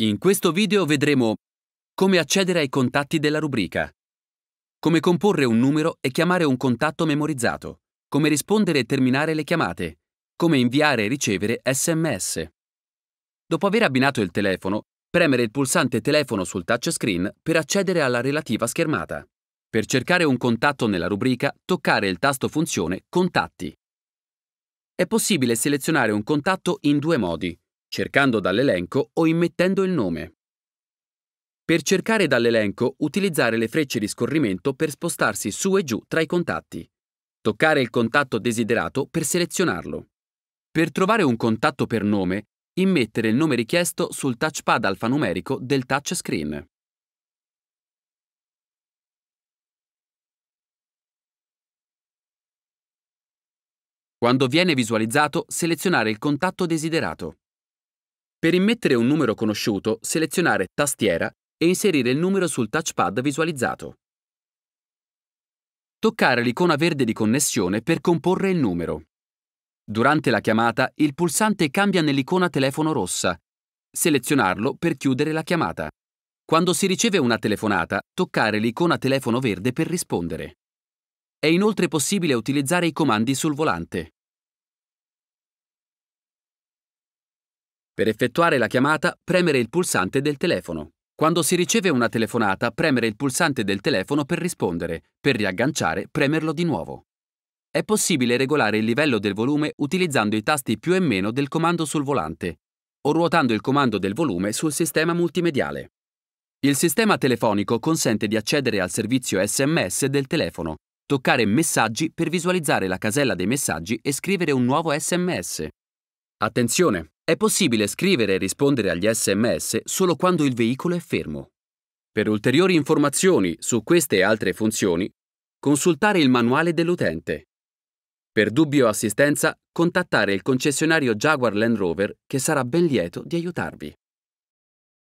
In questo video vedremo come accedere ai contatti della rubrica, come comporre un numero e chiamare un contatto memorizzato, come rispondere e terminare le chiamate, come inviare e ricevere sms. Dopo aver abbinato il telefono, premere il pulsante telefono sul touchscreen per accedere alla relativa schermata. Per cercare un contatto nella rubrica, toccare il tasto funzione Contatti. È possibile selezionare un contatto in due modi, cercando dall'elenco o immettendo il nome. Per cercare dall'elenco utilizzare le frecce di scorrimento per spostarsi su e giù tra i contatti. Toccare il contatto desiderato per selezionarlo. Per trovare un contatto per nome, immettere il nome richiesto sul touchpad alfanumerico del touchscreen. Quando viene visualizzato, selezionare il contatto desiderato. Per immettere un numero conosciuto, selezionare Tastiera e inserire il numero sul touchpad visualizzato. Toccare l'icona verde di connessione per comporre il numero. Durante la chiamata, il pulsante cambia nell'icona telefono rossa. Selezionarlo per chiudere la chiamata. Quando si riceve una telefonata, toccare l'icona telefono verde per rispondere. È inoltre possibile utilizzare i comandi sul volante. Per effettuare la chiamata, premere il pulsante del telefono. Quando si riceve una telefonata, premere il pulsante del telefono per rispondere, per riagganciare, premerlo di nuovo. È possibile regolare il livello del volume utilizzando i tasti più e meno del comando sul volante, o ruotando il comando del volume sul sistema multimediale. Il sistema telefonico consente di accedere al servizio SMS del telefono, toccare messaggi per visualizzare la casella dei messaggi e scrivere un nuovo SMS. Attenzione, è possibile scrivere e rispondere agli sms solo quando il veicolo è fermo. Per ulteriori informazioni su queste e altre funzioni, consultare il manuale dell'utente. Per dubbio o assistenza, contattare il concessionario Jaguar Land Rover che sarà ben lieto di aiutarvi.